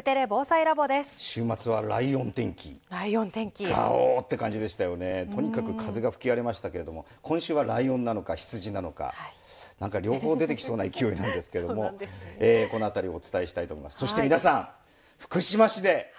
クテレ防災ラボです週末はライオン天気ライオン天気ガオーって感じでしたよねとにかく風が吹き荒れましたけれども今週はライオンなのか羊なのか、はいなんか両方出てきそうな勢いなんですけれども、ねえー、この辺りをお伝えしたいと思います。そして皆さん、はい、福島市で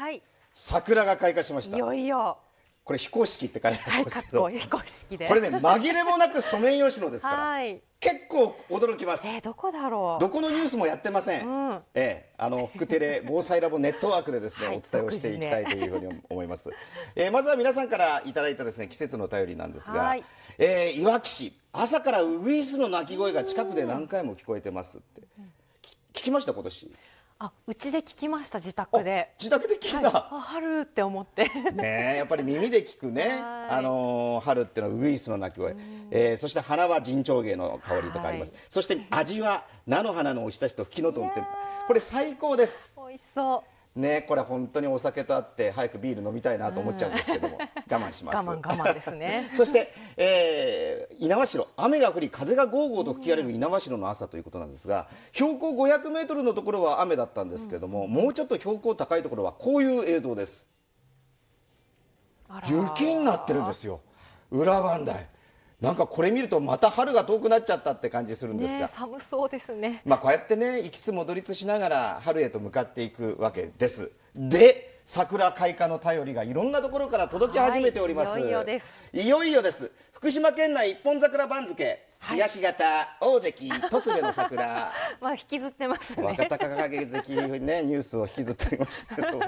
桜が開花しました。いよいよこれ非公式って書いてあるんですけど、はい、こいこれね紛れもなくソメイヨシノですから。はい結構驚きます、えー、どこだろうどこのニュースもやってません、うん、えー、あの福テレ防災ラボネットワークでですね、はい、お伝えをしていきたいというふうに思います、ねえー、まずは皆さんからいただいたですね季節の便りなんですが、はい、えー、いわき市朝からウグイスの鳴き声が近くで何回も聞こえてますって、聞きました今年あ、うちで聞きました自宅で。自宅で聞いた。はい、あ、春って思って。ねやっぱり耳で聞くね。あのー、春ってのはウグイスの鳴き声。えー、そして花は人長芸の香りとかあります。そして味は菜の花のおひたしとフきのとンって。これ最高です。美味しそう。ね、これ本当にお酒とあって早くビール飲みたいなと思っちゃうんですけども、我慢します我慢我慢ですね そして、えー、猪苗代雨が降り風がゴーゴーと吹き荒れる猪苗代の朝ということなんですが標高500メートルのところは雨だったんですけども、うん、もうちょっと標高高いところはこういう映像です雪になってるんですよ裏磐梯なんかこれ見るとまた春が遠くなっちゃったって感じするんですが、ね、寒そうですね、まあ、こうやってね行きつ戻りつしながら春へと向かっていくわけですで桜開花の便りがいろんなところから届き始めております、はい、いよいよですいよいよです福島県内一本桜番付はい、東方大関突部の桜 まあ引きずってますね若隆景関ねニュースを引きずっておりましたけど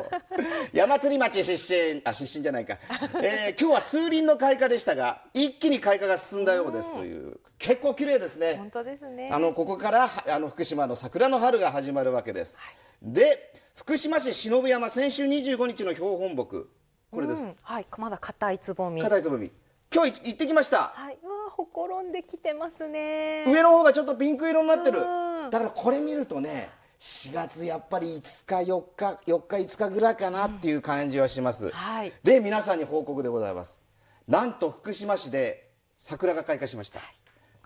山釣町出身あ出身じゃないか、えー、今日は数輪の開花でしたが一気に開花が進んだようですという結構綺麗ですね本当ですねあのここからあの福島の桜の春が始まるわけです、はい、で福島市忍山先週25日の標本木これです、うん、はいまだ硬いつぼみ硬いつぼみ今日行ってきました。はい、わほころんできてますね。上の方がちょっとピンク色になってる。だからこれ見るとね、4月やっぱり5日4日4日5日ぐらいかなっていう感じはします、うんはい、で皆さんに報告でございますなんと福島市で桜が開花しました、はい、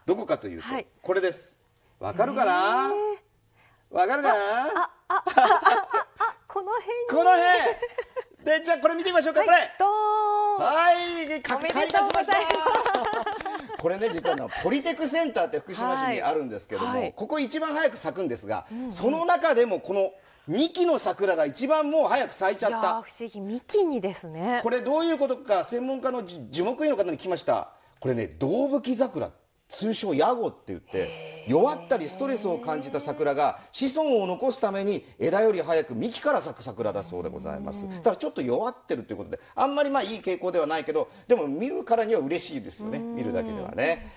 どこかというと、はい、これですわかるかなわ、えー、かるかなこの辺この辺でじゃあこれ見てみましょうか、これはい開花しましたこれね実はのポリテクセンターって福島市にあるんですけども、はいここ一番早く咲くんですが、うんうん、その中でもこの幹の桜が一番もう早く咲いちゃった不思議幹にですねこれどういうことか専門家の樹木医の方に聞きましたこれね胴吹き桜通称ヤゴって言って弱ったりストレスを感じた桜が子孫を残すために枝より早く幹から咲く桜だそうでございますただちょっと弱ってるということであんまりまあいい傾向ではないけどでも見るからには嬉しいですよね見るだけではね。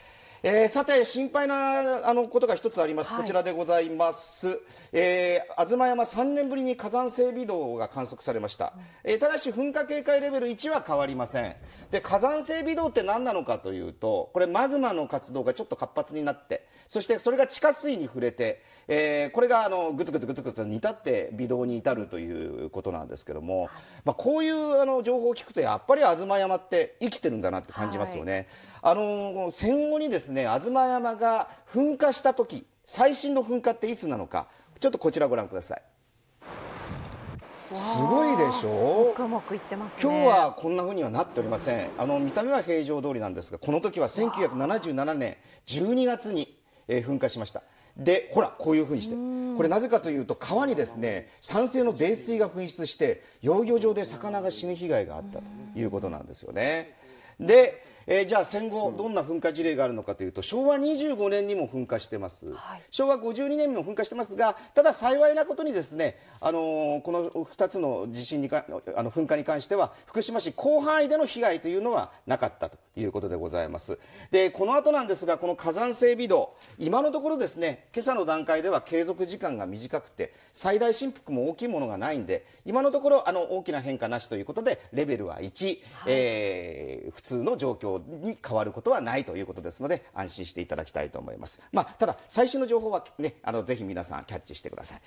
えー、さて心配なあのことが一つあります、はい、こちらでございます、えー、東山3年ぶりに火山性微動が観測されました、えー、ただし噴火警戒レベル1は変わりませんで火山性微動って何なのかというとこれマグマの活動がちょっと活発になってそしてそれが地下水に触れて、えー、これがあのぐつぐつぐつぐつと煮立って微動に至るということなんですけども、まあ、こういうあの情報を聞くとやっぱり吾妻山って生きてるんだなって感じますよね。はい、あの戦後にですね吾妻山が噴火した時最新の噴火っていつなのかちょっとこちらご覧ください。すごいでしょう、ね、今日はこんなふうにはなっておりませんあの見た目は平常通りなんですがこの時は1977年12月にえー、噴火しましたでほらこういうふうにしてこれなぜかというと川にですね酸性の泥水が噴出して養魚場で魚が死ぬ被害があったということなんですよねでえー、じゃあ戦後どんな噴火事例があるのかというと、昭和25年にも噴火してます、はい、昭和52年にも噴火してますがただ幸いなことにですね、あのー、この2つの地震にかあの噴火に関しては福島市広範囲での被害というのはなかったということでございますでこの後なんですがこの火山性微動今のところですね今朝の段階では継続時間が短くて最大振幅も大きいものがないんで今のところあの大きな変化なしということでレベルは1、はい、えー、普通の状況に変わることはないということですので安心していただきたいと思います。まあ、ただ最新の情報はねあのぜひ皆さんキャッチしてください。